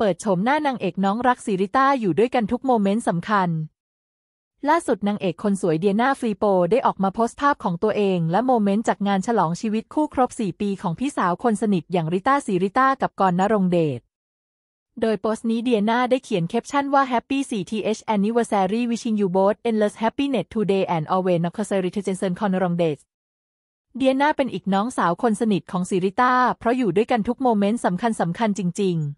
เปิดโฉมหน้านางเอกน้องรักซิริต้าอยู่ด้วยกันทุกโมเมนต์สำคัญ ล่าสุดนางเอกคนสวยเดียนาฟรีโปได้ออกมาโพสต์ภาพของตัวเอง และโมเมนต์จากงานฉลองชีวิตคู่ครบ 4 ปีของพี่สาวคนสนิทอย่างริต้าซิริต้ากับกอรณรงเดช โดยโพสต์นี้เดียนาได้เขียนแคปชั่นว่า Happy 4th Anniversary Wishing you both endless happiness today and always n o c s e r i t j e n s e n c o n r o n d a t e เดียนาเป็นอีกน้องสาวคนสนิทของซิริต้าเพราะอยู่ด้วยกันทุกโมเมนต์สำคัญสำคัญจริง ๆ